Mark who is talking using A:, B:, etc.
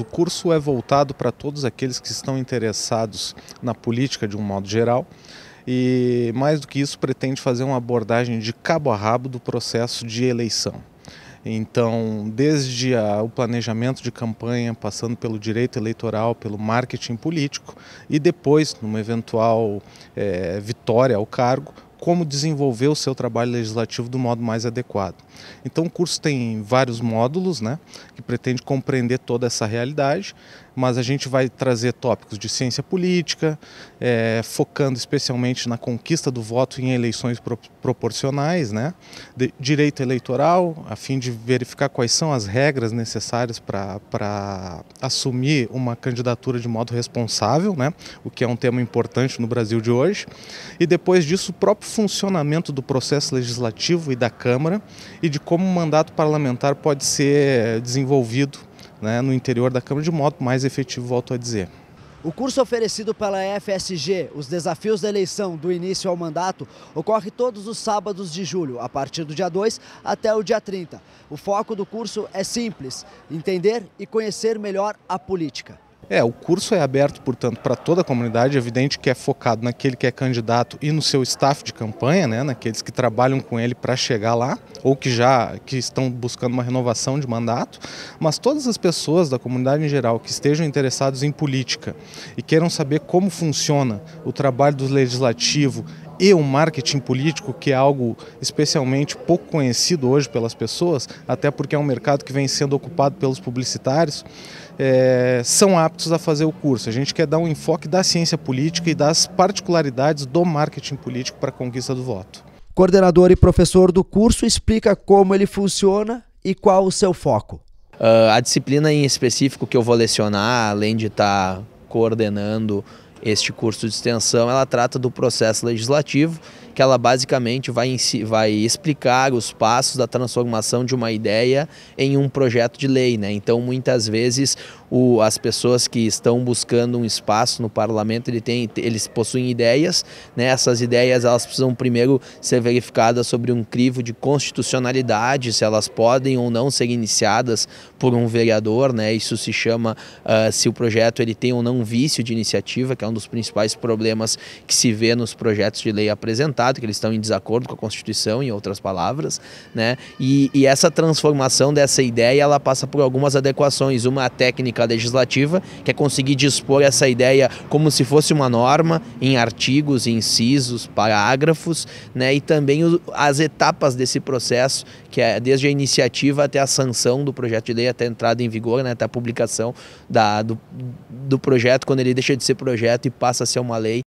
A: O curso é voltado para todos aqueles que estão interessados na política de um modo geral e, mais do que isso, pretende fazer uma abordagem de cabo a rabo do processo de eleição. Então, desde a, o planejamento de campanha, passando pelo direito eleitoral, pelo marketing político e depois, numa eventual é, vitória ao cargo, como desenvolver o seu trabalho legislativo do modo mais adequado. Então o curso tem vários módulos, né, que pretende compreender toda essa realidade mas a gente vai trazer tópicos de ciência política, é, focando especialmente na conquista do voto em eleições pro, proporcionais, né? De, direito eleitoral, a fim de verificar quais são as regras necessárias para assumir uma candidatura de modo responsável, né? o que é um tema importante no Brasil de hoje. E depois disso, o próprio funcionamento do processo legislativo e da Câmara e de como o mandato parlamentar pode ser desenvolvido né, no interior da Câmara de modo mais efetivo, volto a dizer.
B: O curso oferecido pela FSG, Os Desafios da Eleição do Início ao Mandato, ocorre todos os sábados de julho, a partir do dia 2 até o dia 30. O foco do curso é simples: entender e conhecer melhor a política.
A: É, o curso é aberto, portanto, para toda a comunidade, é evidente que é focado naquele que é candidato e no seu staff de campanha, né, naqueles que trabalham com ele para chegar lá, ou que já que estão buscando uma renovação de mandato, mas todas as pessoas da comunidade em geral que estejam interessados em política e queiram saber como funciona o trabalho do legislativo e o marketing político, que é algo especialmente pouco conhecido hoje pelas pessoas, até porque é um mercado que vem sendo ocupado pelos publicitários, é, são aptos a fazer o curso. A gente quer dar um enfoque da ciência política e das particularidades do marketing político para a conquista do voto.
B: Coordenador e professor do curso explica como ele funciona e qual o seu foco.
C: Uh, a disciplina em específico que eu vou lecionar, além de estar tá coordenando este curso de extensão ela trata do processo legislativo que ela basicamente vai, vai explicar os passos da transformação de uma ideia em um projeto de lei. Né? Então, muitas vezes, o, as pessoas que estão buscando um espaço no parlamento, ele tem, eles possuem ideias, né? essas ideias elas precisam primeiro ser verificadas sobre um crivo de constitucionalidade, se elas podem ou não ser iniciadas por um vereador, né? isso se chama uh, se o projeto ele tem ou não vício de iniciativa, que é um dos principais problemas que se vê nos projetos de lei apresentados Estado, que eles estão em desacordo com a Constituição, em outras palavras, né? E, e essa transformação dessa ideia, ela passa por algumas adequações. Uma técnica legislativa, que é conseguir dispor essa ideia como se fosse uma norma, em artigos, incisos, parágrafos, né? E também o, as etapas desse processo, que é desde a iniciativa até a sanção do projeto de lei, até a entrada em vigor, né? Até a publicação da, do, do projeto, quando ele deixa de ser projeto e passa a ser uma lei.